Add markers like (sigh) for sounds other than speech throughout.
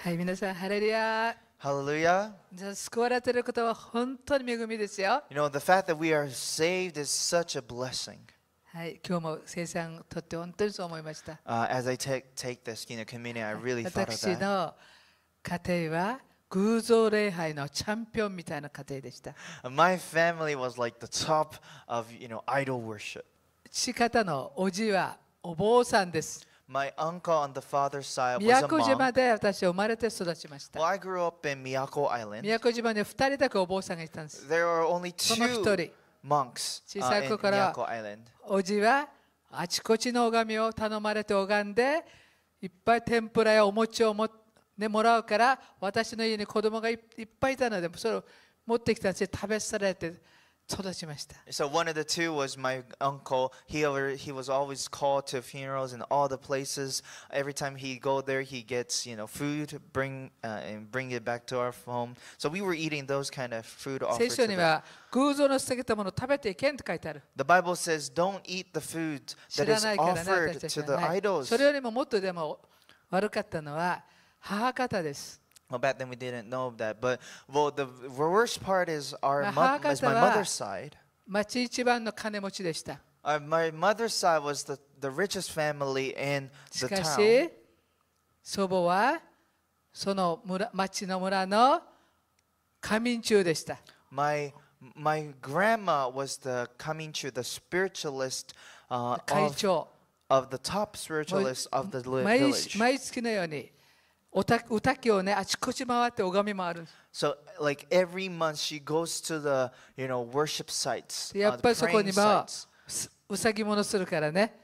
はい、皆さん、ハレルヤー。Hallelujah. 救われていることは本当に恵みですよ。You know, the fact that we are saved is such a blessing. はい、今日も生産とって本当にそう思いました。Uh, as I take, take this you know, communion, I really thought of that. 私の家庭は偶像礼拝のチャンピオンみたいな家庭でした。My family was like the top of you know, idol worship. 父方のおじはお坊さんです。My uncle on the father's side was a monk. 宮古島で私は生まれて育ちました。Well, I grew up in m i Island. 宮古島に二人だけお坊さんがいたんです。There are only two monks、in Miyako Island. おじはあちこちの拝みを頼まれて拝んで、いっぱい天ぷらやお餅をも,、ね、もらうから、私の家に子供がいっぱいいたので、それを持ってきたです食べされて。So one of the two was my uncle. He over, he was always called to funerals and all the places. Every time he go there, he gets you know food, bring uh, and bring it back to our home. So we were eating those kind of food "Don't offered. The Bible says, don't eat the food that is offered to the idols. それよりももっとでも悪かったのは母方です。well, back then we didn't know of that. But well, the worst part is our mom, is my mother's side. 町一番の金持ちでした。Uh, my mother's side was the, the richest family in the town. My my grandma was the to the spiritualist uh, of, of the top spiritualist of the village. おたおたきをね、あちこち回って拝み回る。So, like every month she goes to the, you know, worship sites. やっぱりそこにはうさぎものするからね。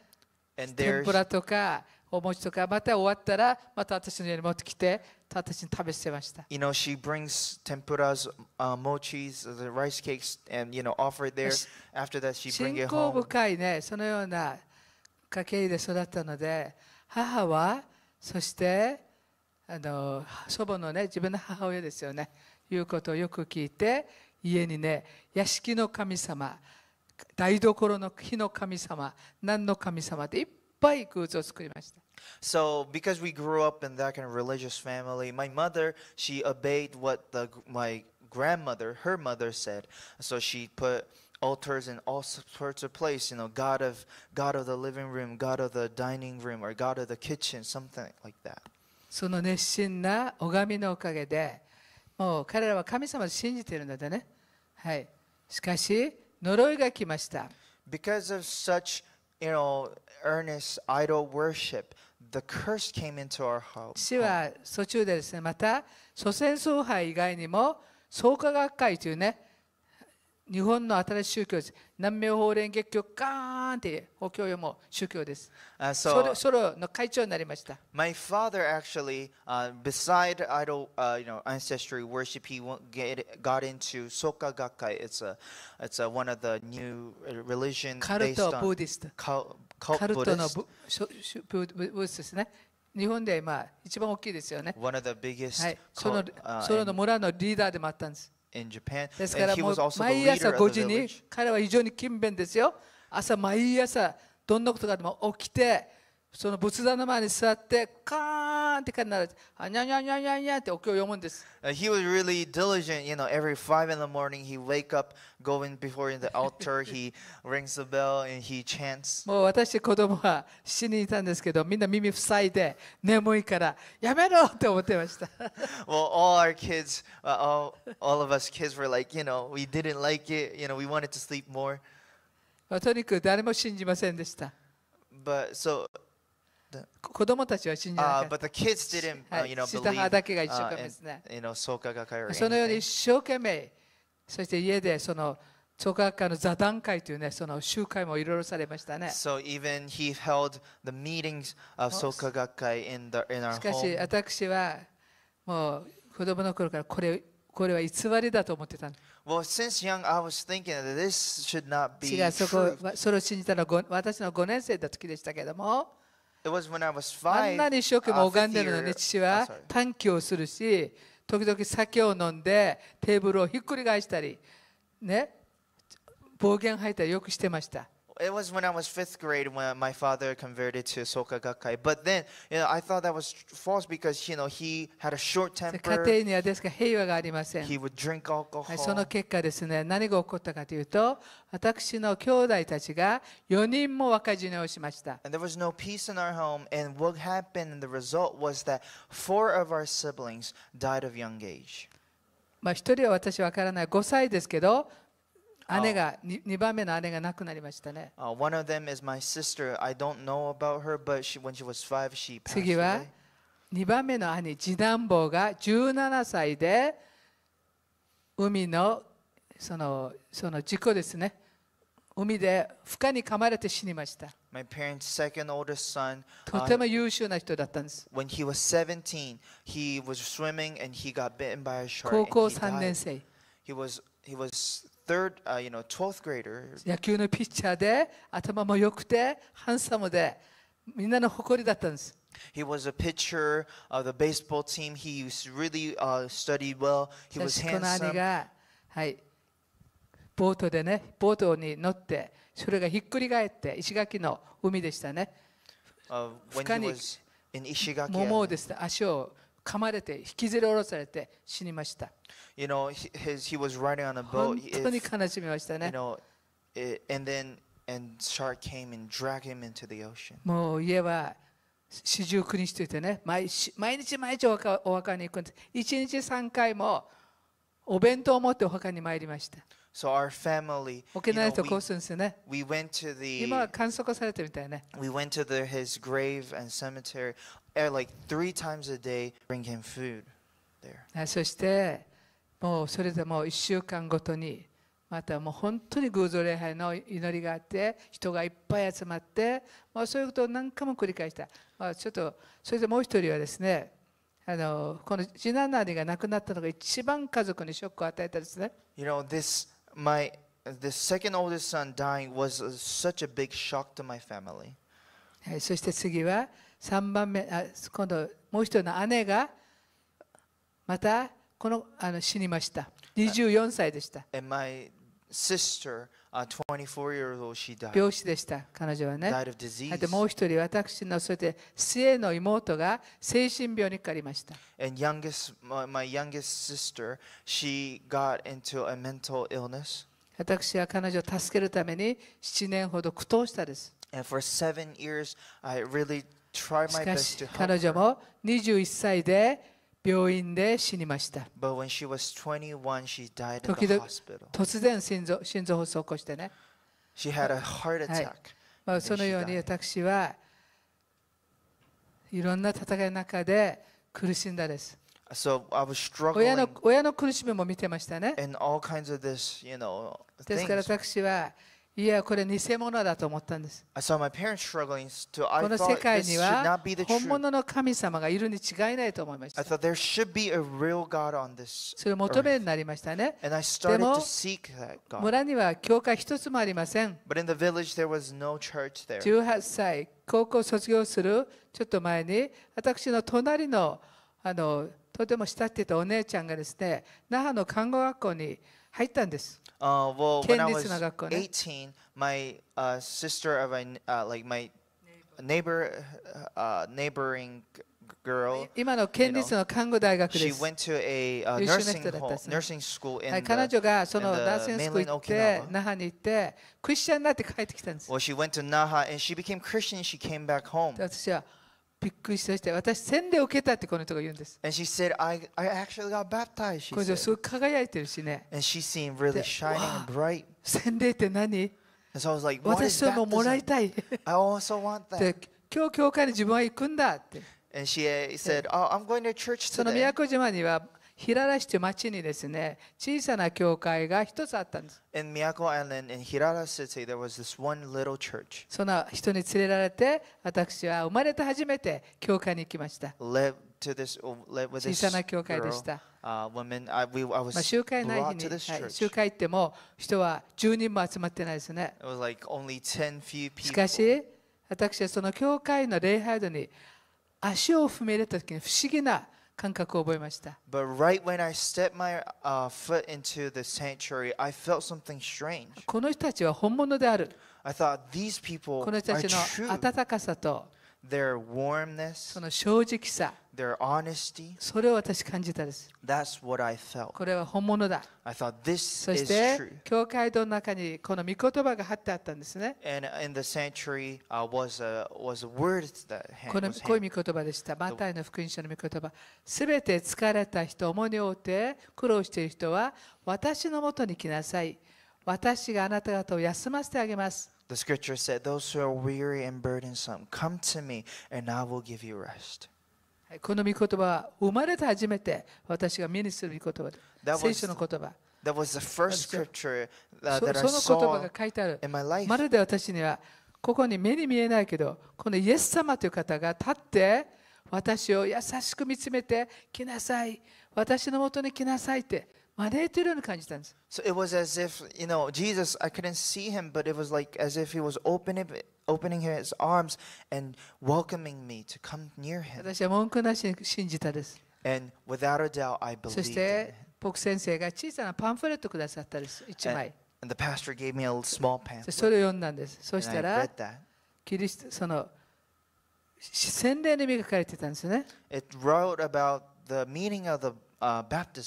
天ぷらとかお餅とか、また終わったら、また私の家に持ってきて、私に食べせました。You know, she brings tempuras,、uh, mochis, the rice cakes, and, you know, offer it there. After that, she brings it home. 信仰深いね、そのような家系で育ったので、母は、そして、あの祖母のね自分の母親ですよねいうことをよく聞いて家にね屋敷の神様台所の火の神様何の神様でいっぱい偶像を作りました。So, because we grew up in that kind of religious family, my mother, she obeyed what the, my grandmother, her mother said. So she put altars in all sorts of places, you know, God of, God of the living room, God of the dining room, or God of the kitchen, something like that. その熱心な拝みのおかげでもう彼らは神様を信じているのでね、はい、しかし呪いが来ました Because of such you know, earnest idol worship the curse came into our h o e は途中でですねまた祖先崇拝以外にも創価学会というね日本の新しい宗教です。南明法連月教ガーンってお教養も宗教です。Uh, so, ソロの会長になりました。My father actually,、uh, beside idol,、uh, you know, ancestry worship, he get, got into Soka Gakkai. It's, a, it's a, one of the new religions. カルトブーディスト。カルトのブブブースですね。日本で今一番大きいですよね。One of the biggest, はい、その、uh, ソロの村のリーダーでもあったんです。in Japan. ですからもう毎朝5時に彼は非常に勤勉ですよ。朝毎朝どんなことがあっても起きて。その仏壇の前に座ってカーンって感じになる。あにゃにゃにゃにゃにゃってお経を読むんです。Uh, he was really diligent, you know, every five in the morning he wake up, going before in the altar, he rings the bell and he chants. もう私子供は7人いたんですけど、みんな耳塞いで眠いからやめろって思ってました。well, all our kids, uh, all, all of us kids were like, you know, we didn't like it, you know, we wanted to sleep more. とにかく誰も信じませんでした。But so 子供たちは信じなかった。あ、uh, uh, you know, はい、母だけが一生懸命ですね。Uh, and, you know, そのように一生懸命、そして家でその、創価学会の座談会というね、その集会もいろいろされましたね。So、しかし、私はもう子供の頃からこれこれは偽りだと思ってたの。Well, since young, I was thinking that this should not be. 違う、そこ、それを信じたのは私の5年生だときでしたけども。あんなに一生懸命拝んでるのに父は短期をするし時々酒を飲んでテーブルをひっくり返したりね暴言吐いたりよくしてました。It was when I was fifth grade when my father converted to Soka Gakkai. But then, you know, I thought that was false because, you know, he had a short temper. He would drink alcohol. はい、その結果ですね、何が起こったかというと、私の兄弟たちが4人も若死にをしました。And there was no peace in our home, and what happened, and the result was that four of our siblings died of young age. まあ、1人は私わからない、5歳ですけど、姉が、2番目の姉が亡くなりましたね。Uh, one of them is my sister. I don't know about her, but she, when she was five, she passed away. 次は、2番目の兄、次男坊が17歳で、海のそのその事故ですね。海で深に噛まれて死にました。My parents' second oldest son, とても優秀な人だったんです。When he was 17, he was swimming and he got bitten by a shark. 高校3年生。He was, he was third, uh, you know, 12th grader, 野球のピッチャーで頭も良くてハンサムでみんなの誇りだったんです he was a pitcher of the baseball team. He s- really uh, studied well. He し was かしこの兄 handsome. が、はい、ボートでねボートに乗ってそれがひっくり返って石垣の海でしたね Uh, when he 深に was in 桃 Ishigaki, をですね足を噛まれて引きずり下ろされて死にました。You know, his, he was riding on a boat. 本当に悲しみましたね。You know, it, and then and shark came and dragged him into the ocean. もう家は四十九日といってね毎、毎日毎日お墓お墓に行くんです。一日三回もお弁当を持ってお墓に参りました。So our family, you know, we, we went to the, we went to the, his grave and cemetery そして、もうそれでもう1週間ごとに、またもう本当に偶像礼拝の祈りがあって、人がいっぱい集まって、まあ、そういうことを何回も繰り返した。まあ、ちょっと、それでもう一人はですね、あのこの次男なりが亡くなったのが一番家族にショックを与えたですね。You know, this, my, the second oldest son dying was such a big shock to my family. そして次は、3番目あ今度もう一人の姉がまたこのあの死にました24歳でした And my sister, uh, 24 years old, she died. 病死でした彼女はね died of disease. あともう一人私のそれで末の妹が精神病にかかりました And youngest, my, my youngest sister, she got into a mental illness. 私は彼女を助けるために7年ほど苦闘したです And for seven years, I really しかし彼女も21歳で病院で死にました。時々突然心臓心臓発作を起こしてね。はいまあ、そのように私はいろんな戦いの中で苦しんだです。So 親の親の苦しみも見てましたね。this, you know, ですから私はいや、これ偽物だと思ったんです。この世界には本物の神様がいるに違いないと思いました。それを求めになりましたね。でも、村には教会一つもありません。18歳、高校卒業するちょっと前に、私の隣のあのとても慕っていたお姉ちゃんがですね、那覇の看護学校に入ったんです。Uh, well, when I was 18, my uh, sister of a, uh, like my neighbor, uh, neighboring girl, 今の県立の看護大学です。She went to a uh, nursing, home, nursing school in the, 彼女がそのナーシングスクール行って、那覇に行って、クリスチャンになって帰ってきたんです。Well, she went to Naha and she became Christian and she came back home. 私はびっくりしたして、私、洗礼を受けたってこの人が言うんです。And she said, I, I actually got baptized. She この人、すごい輝いてるしね。And she seemed really shining and bright. 洗礼って何 And so I was like, 私、それももらいたい。I also want that. で、今日、教会に自分は行くんだって。And she said, oh, I'm going to church today. その宮古島には、平良市という町にですね、小さな教会が一つあったんです。In Miyako Island, in Hirara City, there was this one little church. その人に連れられて、私は生まれて初めて教会に行きました。to this, t h i s 小さな教会でした。Uh, women, I, we, I was まあ集会ない日に、はい、集会っても人は10人も集まってないですね。It was like only 10 few people. しかし、私はその教会の礼拝堂に足を踏み入れた時に不思議な感覚覚えました。この人たちは本物である。この人たちの温かさと。their warmness, その正直さ、their honesty. それを私感じたです。That's what I felt. これは本物だ。I thought this そし is て true.、教会堂の中にこの御言葉が貼ってあったんですね。And in the sanctuary uh, was a was a word that このこういう御言葉でした。マタイの福音書の御言葉。すべて疲れた人、重荷を負って苦労している人は、私のもとに来なさい。私があなた方を休ませてあげます。The scripture said, Those who are weary and burdensome, come to me and I will give you rest. この御言葉は生まれて初めて私が目にする御言葉で聖書の言葉その言葉が書いてあるまるで私にはここに目に見えないけどこのイエス様という方が立って私を優しく見つめて来なさい私のもとに来なさいって So it was as if, you know, Jesus, I couldn't see him, but it was like as if he was opening, opening his arms and welcoming me to come near him. And without a doubt, I believed. そして僕先生が小さなパンフレットくださったです。一枚。And, and the pastor gave me a small pamphlet. それを読んだんです。そしたら、キリストその洗礼の意味が書かれてたんですね。It wrote about the meaning of the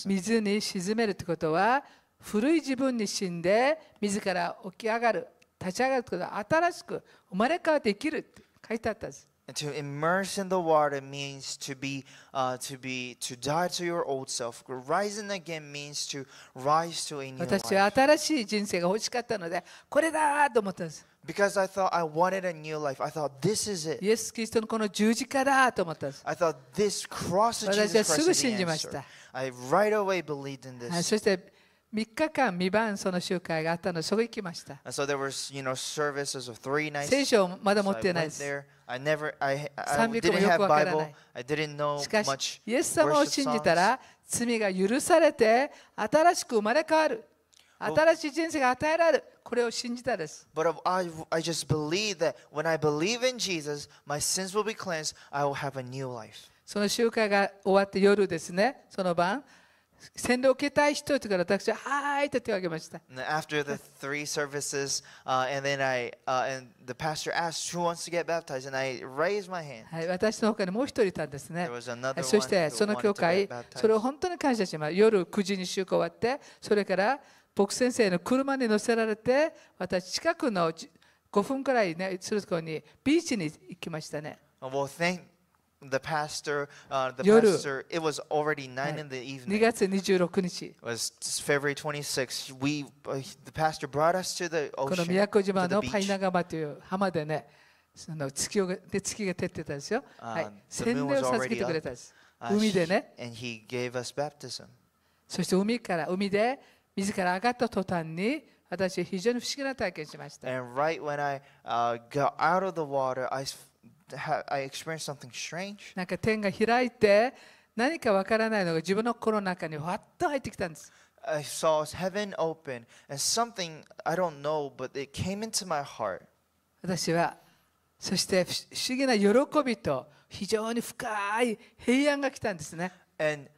水に沈めるということは古い自分に死んで自ら起き上がる立ち上がるということは新しく生まれ変わって生きるって書いてあったんです。And to immerse in the water means to be, uh, to be, to die to your old self. Rising again means to rise to a new life. Because I thought I wanted a new life. I thought this is it. イエス・キリストのこの十字架だと思ったんです。I thought this cross of Jesus Christ 私はすぐ信じました。I right away believed in this. そして、3日間、未晩その集会があったので、そこ行きました。So there was, you know, services of three nights. 聖書をまだ持ってないです。So I never, I, I didn't have Bible. I didn't know much. しかし、much But I, I just believe that when I believe in Jesus, my sins will be cleansed. I will have a new life. その集会が終わって夜ですね、その晩。洗礼を受けたい人といから私ははいと手を挙げました。After the three services,、uh, and then I、uh, and the pastor asked who wants to get baptized, and I raised my hand. はい、私の他にもう一人いたんですね。そしてその教会、それを本当に感謝します。夜9時に集会終わって、それから僕先生の車に乗せられて、私近くの5分くらいね、するところにビーチに行きましたね。Well, thank The pastor, uh, the pastor, it was already 9 in the evening. It was February 26th. We, uh, the pastor brought us to the この ocean, 宮古 to 島 the のパイ beach. ナガマという浜でねその月をで月が照ってたんですよ、は Uh, い、the 洗 moon 礼 was を授けて already くれたんです Uh, 海で he- ね and he gave us baptism. そして海から海で自ら上がった途端に私は非常に不思議な体験しました And right when I uh, got out of the water, I s- I experienced something strange. なんか天が開いて何かわからないのが自分の心の中にわっと入ってきたんです。I saw heaven open and something I don't know, but it came into my heart. 私はそして不思議な喜びと非常に深い平安が来たんですね。And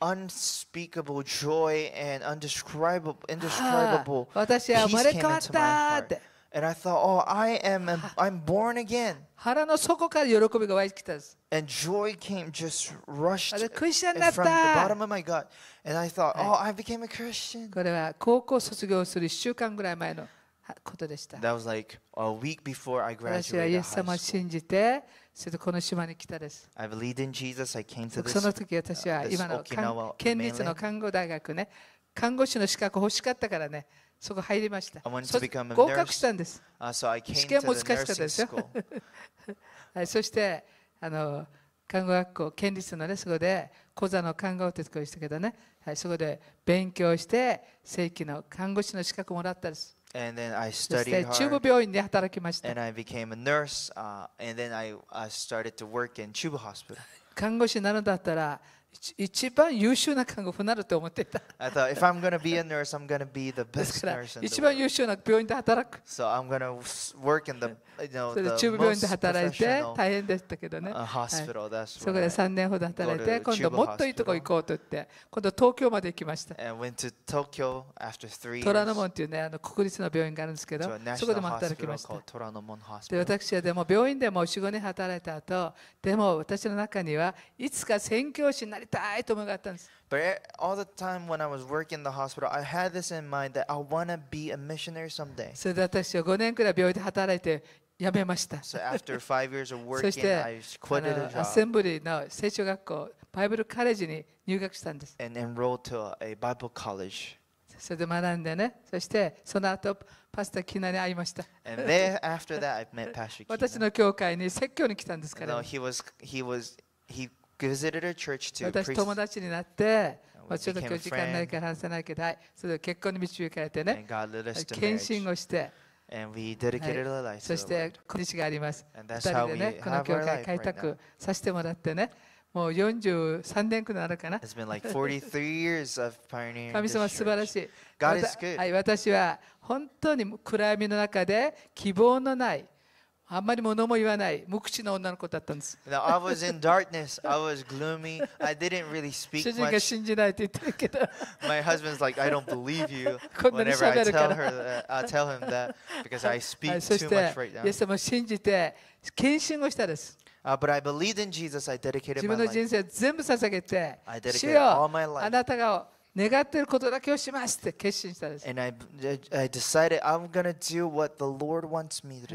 unspeakable joy and indescribable, indescribable 私は生まれ変わったって。And I thought, oh, I am, I'm born again. 腹の底から喜びが湧いてきたんです。And joy came just rushed クリスチャンだっ from the た bottom of my gut. And I thought, oh, I became a Christian. これは高校卒業する1週間ぐらい前のはことでした。That was like a week before I 私はイ graduated エス high 様を school. 信じて、それでこの島に来たです。I believed in Jesus. I came to そ this. の時私は this 今の看 Okinawa 県立の看護大学ね、看護師の資格欲しかったからね、そこ入りました。合格したんです。Uh, so、試験難しかったですよ。(laughs) はい、そしてあの看護学校、県立のね、そこで、講座の看護ってところでしたけどね、はい、そこで勉強して、正規の看護師の資格もらったんです。And then I studied h a r 中部病院で働きました。And I became a nurse,、uh, and then I, I started to work in 中部 hospital. (laughs) 看護師なのだったら、一番優秀な看護婦になると思ってた。I thought, if I'm g o n be a nurse, I'm g o n be the best nurse in the world. 一番優秀な病院で働く。So I'm g o n work in the, you know, 中部病院で働いて大変でしたけどね。Hospital, はそこで三年ほど働いて、今度もっといいとこ行こうと言って、今度東京まで行きました。And went to Tokyo after three years. 虎ノ門っていうね、あの国立の病院があるんですけど、そこでも働きました。で、私はでも病院でも4、5年働いた後、でも私の中にはいつか宣教師になりりたいと思がったんです。But all the time when I was working in the hospital, I had this in mind that I want to be a missionary someday. それで私は5年くらい病院で働いて、辞めました。そして、アセンブリの聖書学校、バイブルカレッジに入学したんです。それで学んでね、そしてその後パスタキナに会いました。(laughs) 私の教会に説教に来たんですから、ね。私、友達になって、まあ、ちょっと今日時間ないから話せないけど、はい、それで結婚に導かれてね、献身をして、そして、このがあります。2人でね、この教会開拓させてもらってね、もう43年くらいかな。神様、素晴らしい。はい、私は本当に暗闇の中で希望のない。あんまり物も言わない、無口な女の子だったんです。Now, I was in darkness, I was gloomy, I didn't really speak much. 主人が信じないって言ってるけど。My husband's like, I don't believe you whenever I tell, her that, I tell him that because I speak too much right now. イエスも信じて、献身をしたです。Uh, but I believed in Jesus, I dedicated my life. 自分の人生全部捧げて、主よあなたが願っていることだけをしますって決心したんです。そ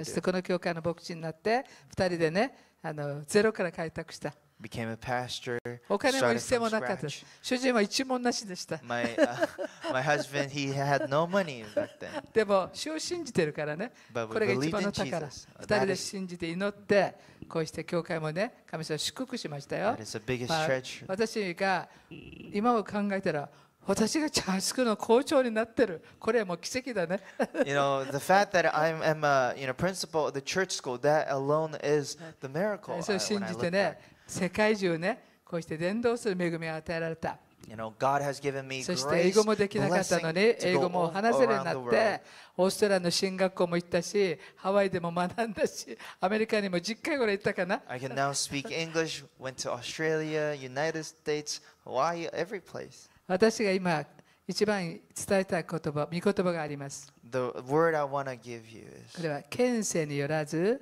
してこの教会の牧師になって、二人でね、あのゼロから開拓した。became a pastor. お金も一銭もなかった。主人は一文なしでした。My, uh, (laughs) husband, no (laughs) でも、主を信じてるからね。これが一番の宝。二人で信じて祈って、こうして教会もね、神様祝福しましたよ。t h 私が今を考えたら、私がチャースクの校長になってる。これはもう奇跡だね。you know, the fact that I am a you know, principal of the church school, that alone is the miracle. そう信じてね、世界中ね、こうして伝道する恵みが与えられた。You know, God has given me そして英語もできなかったのに英語も話せるようになってオーストラリアの進学校も行ったしハワイでも学んだしアメリカにも10回ぐらい行ったかな I can now speak English, went to Australia, United States, Hawaii, every place 私が今一番伝えたい言葉、御言葉があります。The word I want to give you is これは、権勢によらず、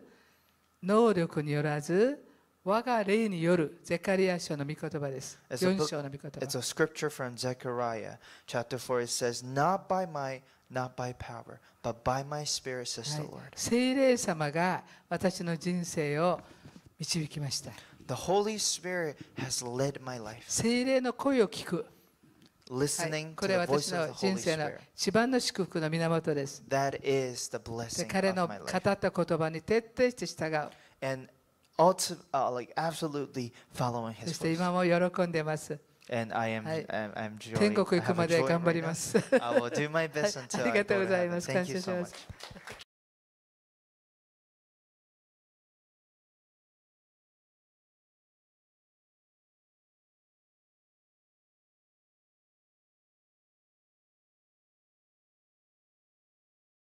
能力によらず、我が霊によるゼカリア書の御言葉です。4章の御言葉。It's a scripture from Zechariah chapter 4. It says, Not by m i not by power, but by my spirit, says the Lord. 聖霊様が私の人生を導きました。The Holy Spirit has led my life. 聖霊の声を聞く。l i s t e n i 一番の祝福の源です。彼の語った言葉に徹底して従う。そして今も喜んでます。天国行くまで頑張ります。ありがとうございます。感謝します。